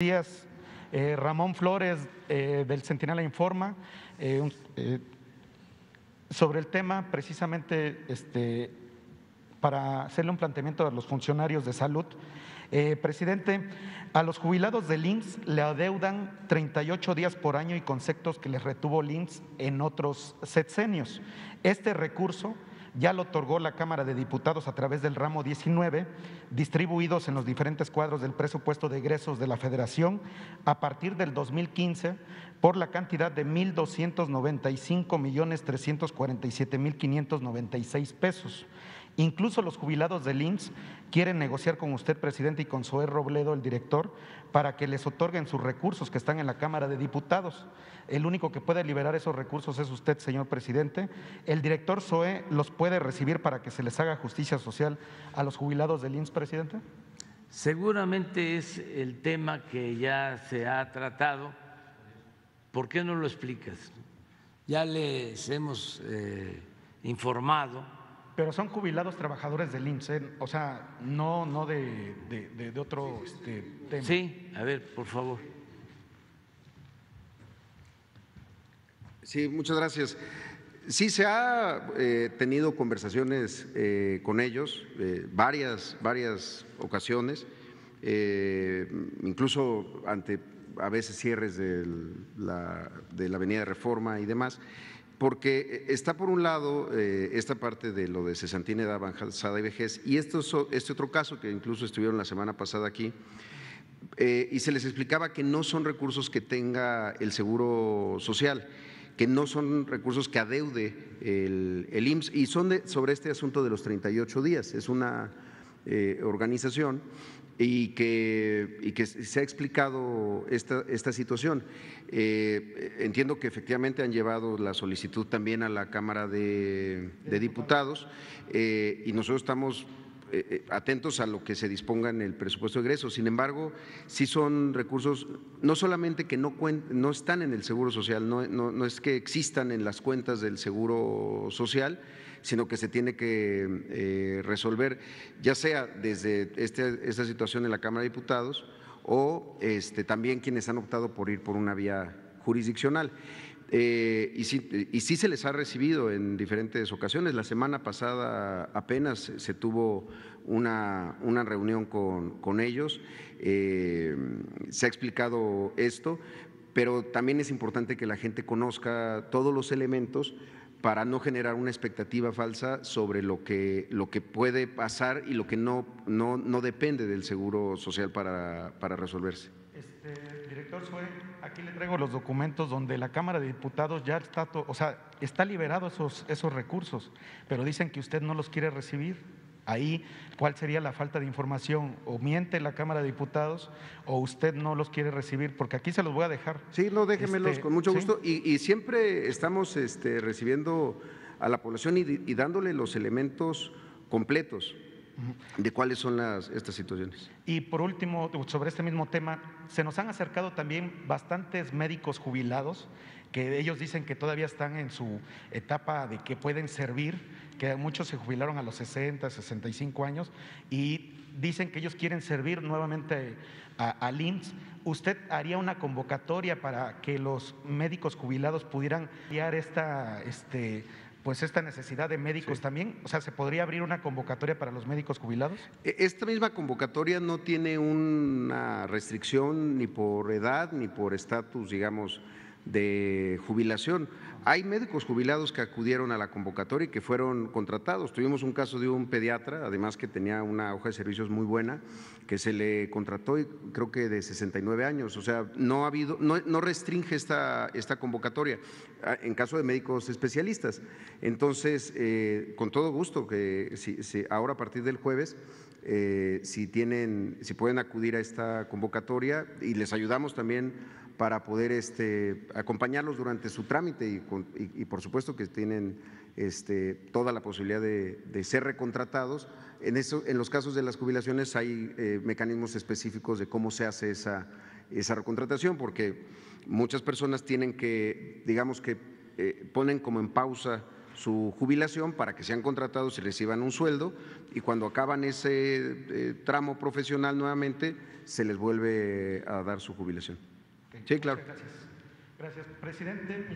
días. Eh, Ramón Flores eh, del Centinela Informa eh, sobre el tema precisamente este, para hacerle un planteamiento a los funcionarios de salud. presidente, a los jubilados del IMSS le adeudan 38 días por año y conceptos que les retuvo el en otros sexenios. Este recurso ya lo otorgó la Cámara de Diputados a través del ramo 19, distribuidos en los diferentes cuadros del presupuesto de egresos de la Federación a partir del 2015 por la cantidad de 1.295 millones 347 mil 596 pesos Incluso los jubilados del IMSS quieren negociar con usted, presidente, y con Zoé Robledo, el director, para que les otorguen sus recursos que están en la Cámara de Diputados. El único que puede liberar esos recursos es usted, señor presidente. El director Zoé los puede recibir para que se les haga justicia social a los jubilados del IMSS, presidente. Seguramente es el tema que ya se ha tratado. ¿Por qué no lo explicas? Ya les hemos eh, informado pero son jubilados trabajadores del IMSS, ¿eh? o sea, no, no de, otro este, tema. Sí, a ver, por favor. Sí, muchas gracias. Sí, se ha eh, tenido conversaciones eh, con ellos varias, varias ocasiones, incluso ante a veces cierres de la, de la Avenida Reforma y demás porque eh, está por un lado eh, esta parte de lo de cesantía, edad avanzada y vejez, y esto, este otro caso que incluso estuvieron la semana pasada aquí, eh, y se les explicaba que no son recursos que tenga el Seguro Social que no son recursos que adeude el, el IMSS, y son de, sobre este asunto de los 38 días. Es una, eh, organización y que, y que se ha explicado esta, esta situación. Eh, entiendo que efectivamente han llevado la solicitud también a la Cámara de, Diputados eh, y nosotros estamos eh, eh, atentos a lo que se disponga en el presupuesto de egresos. Sin embargo, sí son recursos no solamente que no, no están en el Seguro Social, no, no, es que existan en las cuentas del Seguro Social, sino que se tiene que eh, resolver, ya sea desde este, esta situación en la Cámara de Diputados o este, también quienes han optado por ir por una vía jurisdiccional. Eh, y, sí, y, sí, se les ha recibido en diferentes ocasiones. La semana pasada apenas se tuvo una, una reunión con, ellos, eh, se ha explicado esto, pero también es importante que la gente conozca todos los elementos para no generar una expectativa falsa sobre lo que, lo que puede pasar y lo que no, no, no depende del Seguro Social para, para resolverse. Este, eh, aquí le traigo los documentos donde la Cámara de Diputados ya está, o sea, está liberado esos, esos recursos, pero dicen que usted no los quiere recibir. Ahí, ¿cuál sería la falta de información? ¿O miente la Cámara de Diputados o usted no los quiere recibir? Porque aquí se los voy a dejar. Sí, no, déjemelos este, con mucho gusto. Y, siempre estamos este, recibiendo a la población y dándole los elementos completos. ¿De cuáles son estas situaciones? Y por último, sobre este mismo tema, se nos han acercado también bastantes médicos jubilados que ellos dicen que todavía están en su etapa de que pueden servir, que muchos se jubilaron a los 60, 65 años y dicen que ellos quieren servir nuevamente al IMSS. ¿Usted haría una convocatoria para que los médicos jubilados pudieran guiar esta este, pues esta necesidad de médicos también? O sea, ¿se podría abrir una convocatoria para los médicos jubilados? E, esta misma convocatoria no tiene una restricción ni por edad ni por estatus, digamos, de jubilación. Hay médicos jubilados que acudieron a la convocatoria y que fueron contratados. Tuvimos un caso de un pediatra, además que tenía una hoja de servicios muy buena, que se le contrató y creo que de 69 años. O sea, no ha habido, no, restringe esta, esta convocatoria ah, en caso de médicos especialistas. Entonces, eh, con todo gusto que ahora a partir del jueves eh, si tienen, si pueden acudir a esta convocatoria y les ayudamos también para poder este, acompañarlos durante su trámite y, por supuesto que tienen este, toda la posibilidad de, ser recontratados. En, eso, en los casos de las jubilaciones hay eh, mecanismos específicos de cómo se hace esa, esa recontratación, porque muchas personas tienen que, digamos que eh, ponen como en pausa su jubilación para que sean contratados y reciban un sueldo y cuando acaban ese eh, tramo profesional nuevamente se les vuelve a dar su jubilación. sí, claro. Gracias. Gracias, presidente.